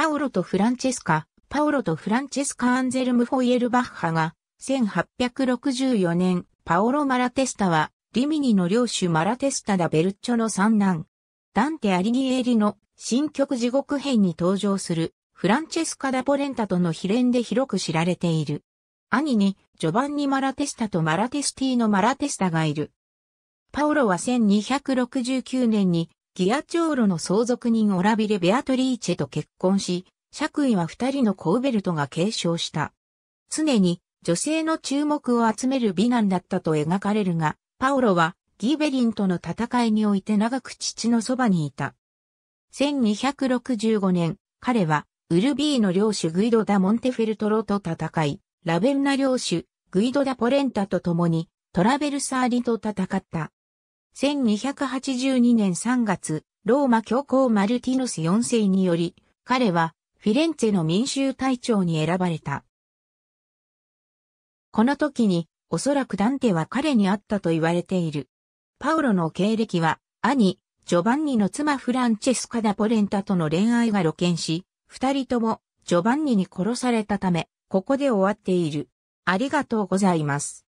パオロとフランチェスカ、パオロとフランチェスカ・アンゼルム・フォイエルバッハが、1864年、パオロ・マラテスタは、リミニの領主マラテスタ・ダ・ベルッチョの三男。ダンテ・アリギエリの新曲地獄編に登場する、フランチェスカ・ダ・ポレンタとの秘伝で広く知られている。兄に、ジョバンニ・マラテスタとマラテスティのマラテスタがいる。パオロは1269年にギアチョーロの相続人オラビレ・ベアトリーチェと結婚し、爵位は二人のコウベルトが継承した。常に女性の注目を集める美男だったと描かれるが、パオロはギーベリンとの戦いにおいて長く父のそばにいた。1265年、彼はウルビーの領主グイド・ダ・モンテフェルトロと戦い、ラベンナ領主グイド・ダ・ポレンタと共にトラベルサーリと戦った。1282年3月、ローマ教皇マルティヌス4世により、彼はフィレンツェの民衆隊長に選ばれた。この時に、おそらくダンテは彼に会ったと言われている。パウロの経歴は、兄、ジョバンニの妻フランチェスカ・ダ・ポレンタとの恋愛が露見し、二人ともジョバンニに殺されたため、ここで終わっている。ありがとうございます。